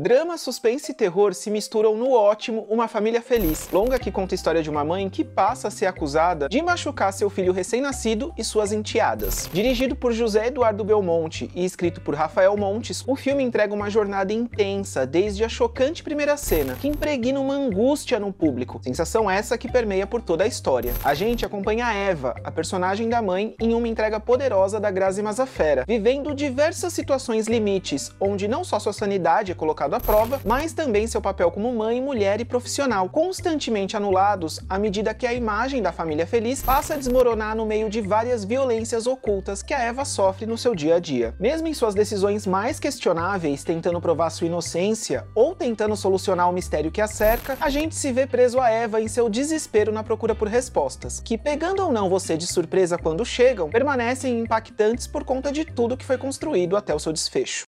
Drama, suspense e terror se misturam no ótimo Uma Família Feliz, longa que conta a história de uma mãe que passa a ser acusada de machucar seu filho recém-nascido e suas enteadas. Dirigido por José Eduardo Belmonte e escrito por Rafael Montes, o filme entrega uma jornada intensa, desde a chocante primeira cena, que impregna uma angústia no público, sensação essa que permeia por toda a história. A gente acompanha a Eva, a personagem da mãe, em uma entrega poderosa da Grazi Mazafera, vivendo diversas situações limites, onde não só sua sanidade é colocada colocado à prova, mas também seu papel como mãe, mulher e profissional, constantemente anulados à medida que a imagem da família feliz passa a desmoronar no meio de várias violências ocultas que a Eva sofre no seu dia a dia. Mesmo em suas decisões mais questionáveis, tentando provar sua inocência ou tentando solucionar o mistério que a cerca, a gente se vê preso a Eva em seu desespero na procura por respostas, que pegando ou não você de surpresa quando chegam, permanecem impactantes por conta de tudo que foi construído até o seu desfecho.